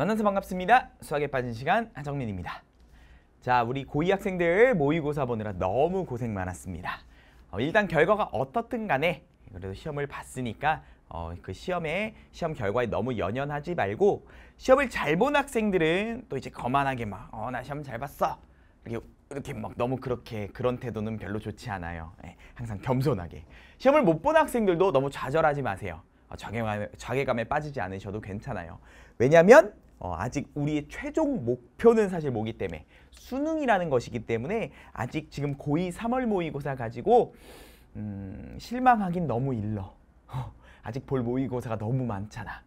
만나서 반갑습니다. 수학에 빠진 시간 한정민입니다. 자, 우리 고2 학생들 모의고사 보느라 너무 고생 많았습니다. 어, 일단 결과가 어떻든 간에 그래도 시험을 봤으니까 어, 그 시험에 시험 결과에 너무 연연하지 말고 시험을 잘 본 학생들은 또 이제 거만하게 막 어 나 시험 잘 봤어 이렇게 이렇게 막 너무 그렇게 그런 태도는 별로 좋지 않아요. 예, 항상 겸손하게 시험을 못 본 학생들도 너무 좌절하지 마세요. 어, 자괴감, 자괴감에 빠지지 않으셔도 괜찮아요. 왜냐하면 어, 아직 우리의 최종 목표는 사실 뭐기 때문에 수능이라는 것이기 때문에 아직 지금 고2 3월 모의고사 가지고 음, 실망하긴 너무 일러. 허, 어, 아직 볼 모의고사가 너무 많잖아.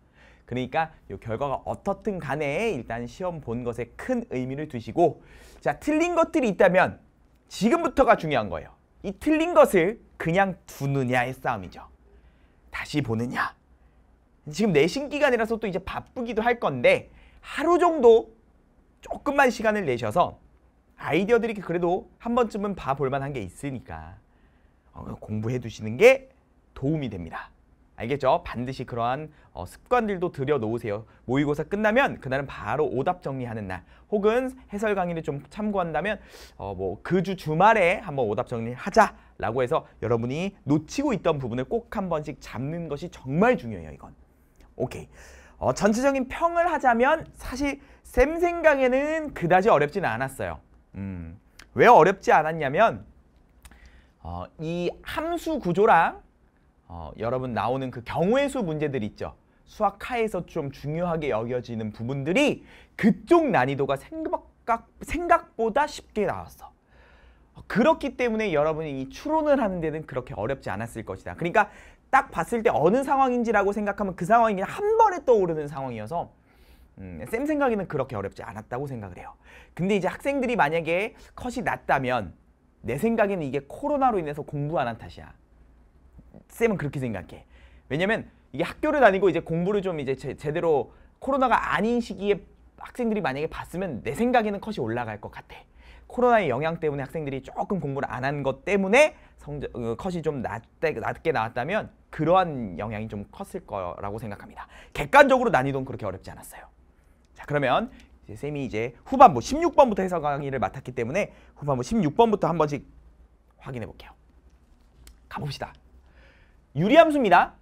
그러니까 이 결과가 어떻든 간에 일단 시험 본 것에 큰 의미를 두시고 자 틀린 것들이 있다면 지금부터가 중요한 거예요. 이 틀린 것을 그냥 두느냐의 싸움이죠. 다시 보느냐. 지금 내신 기간이라서 또 이제 바쁘기도 할 건데 하루 정도 조금만 시간을 내셔서 아이디어들이 그래도 한 번쯤은 봐 볼 만한 게 있으니까 어, 공부해 두시는 게 도움이 됩니다. 알겠죠? 반드시 그러한 어, 습관들도 들여놓으세요. 모의고사 끝나면 그날은 바로 오답 정리하는 날 혹은 해설 강의를 좀 참고한다면 어, 뭐 그 주 주말에 한번 오답 정리하자라고 해서 여러분이 놓치고 있던 부분을 꼭 한 번씩 잡는 것이 정말 중요해요. 이건. 오케이. 어, 전체적인 평을 하자면 사실 쌤 생각에는 그다지 어렵지는 않았어요. 음, 왜 어렵지 않았냐면 어, 이 함수 구조랑 어, 여러분 나오는 그 경우의 수 문제들 있죠. 수학하에서 좀 중요하게 여겨지는 부분들이 그쪽 난이도가 생각, 생각보다 쉽게 나왔어. 그렇기 때문에 여러분이 이 추론을 하는 데는 그렇게 어렵지 않았을 것이다. 그러니까 딱 봤을 때 어느 상황인지라고 생각하면 그 상황이 그냥 한 번에 떠오르는 상황이어서 음, 쌤 생각에는 그렇게 어렵지 않았다고 생각을 해요. 근데 이제 학생들이 만약에 컷이 낮다면 내 생각에는 이게 코로나로 인해서 공부 안 한 탓이야. 쌤은 그렇게 생각해. 왜냐면 이게 학교를 다니고 이제 공부를 좀 이제 제, 제대로 코로나가 아닌 시기에 학생들이 만약에 봤으면 내 생각에는 컷이 올라갈 것 같아. 코로나의 영향 때문에 학생들이 조금 공부를 안 한 것 때문에 성적 어, 컷이 좀 낮게, 낮게 나왔다면 그러한 영향이 좀 컸을 거라고 생각합니다. 객관적으로 난이도는 그렇게 어렵지 않았어요. 자 그러면 이제 쌤이 이제 후반부 16번부터 해석 강의를 맡았기 때문에 후반부 16번부터 한 번씩 확인해 볼게요. 가봅시다. 유리함수입니다.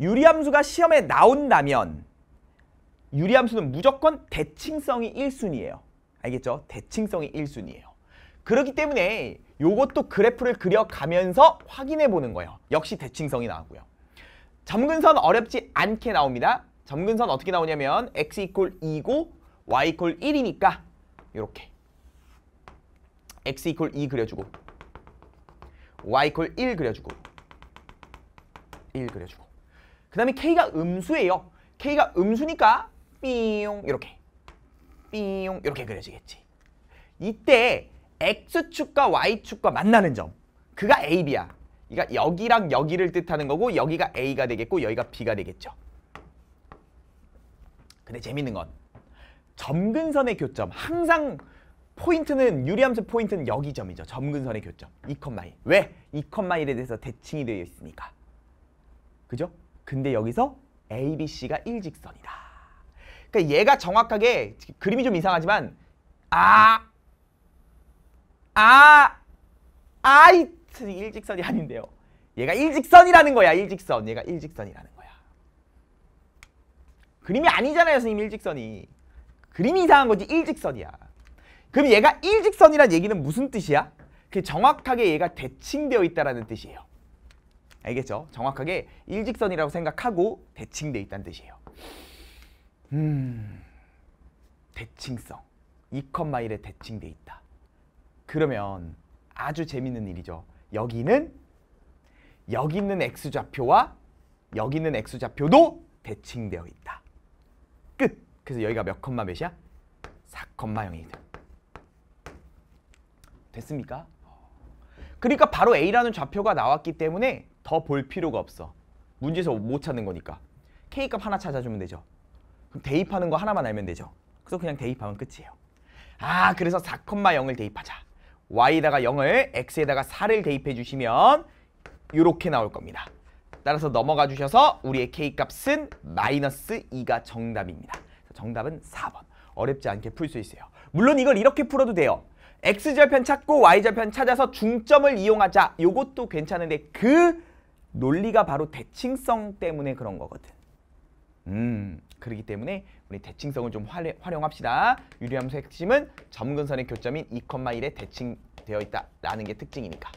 유리함수가 시험에 나온다면 유리함수는 무조건 대칭성이 1순위예요. 알겠죠? 대칭성이 1순위예요. 그렇기 때문에 요것도 그래프를 그려가면서 확인해 보는 거예요. 역시 대칭성이 나오고요. 점근선 어렵지 않게 나옵니다. 점근선 어떻게 나오냐면 x 이퀄 2고 y 이퀄 1이니까 이렇게 x 이퀄 2 그려주고 y 이퀄 1 그려주고 1 그려주고 그 다음에 k가 음수예요. k가 음수니까 삐용 이렇게 삐용 이렇게 그려지겠지. 이때 X축과 Y축과 만나는 점. 그가 A, B야. 이러 그러니까 여기랑 여기를 뜻하는 거고 여기가 A가 되겠고 여기가 B가 되겠죠. 근데 재밌는 건 점근선의 교점. 항상 포인트는 유리함수 포인트는 여기 점이죠. 점근선의 교점. 2,1. 왜? 2,1에 대해서 대칭이 되어 있으니까. 그죠? 근데 여기서 A, B, C가 일직선이다. 그러니까 얘가 정확하게 그림이 좀 이상하지만 아, 아, 아이트 일직선이 아닌데요. 얘가 일직선이라는 거야, 일직선. 얘가 일직선이라는 거야. 그림이 아니잖아요, 선생님, 일직선이. 그림이 이상한 거지, 일직선이야. 그럼 얘가 일직선이란 얘기는 무슨 뜻이야? 그 정확하게 얘가 대칭되어 있다는 뜻이에요. 알겠죠? 정확하게 일직선이라고 생각하고 대칭되어 있다는 뜻이에요. 음, 대칭성. 2컷마일에 대칭돼 있다. 그러면 아주 재밌는 일이죠. 여기는 여기 있는 x좌표와 여기 있는 x좌표도 대칭되어 있다. 끝! 그래서 여기가 몇컷마 몇이야? 4,0이다. 컷마 됐습니까? 그러니까 바로 A라는 좌표가 나왔기 때문에 더 볼 필요가 없어. 문제에서 못 찾는 거니까. K값 하나 찾아주면 되죠. 그럼 대입하는 거 하나만 알면 되죠. 그래서 그냥 대입하면 끝이에요. 아 그래서 4,0을 대입하자. y에다가 0을 x에다가 4를 대입해 주시면 이렇게 나올 겁니다. 따라서 넘어가 주셔서 우리의 k값은 마이너스 2가 정답입니다. 정답은 4번. 어렵지 않게 풀 수 있어요. 물론 이걸 이렇게 풀어도 돼요. x절편 찾고 y절편 찾아서 중점을 이용하자. 이것도 괜찮은데 그 논리가 바로 대칭성 때문에 그런 거거든. 음, 그렇기 때문에 우리 대칭성을 좀 활, 활용합시다. 유리함수 핵심은 점근선의 교점인 2,1에 대칭되어 있다라는 게 특징이니까.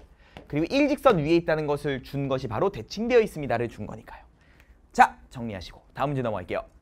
그리고 일직선 위에 있다는 것을 준 것이 바로 대칭되어 있습니다를 준 거니까요. 자, 정리하시고 다음 문제 넘어갈게요.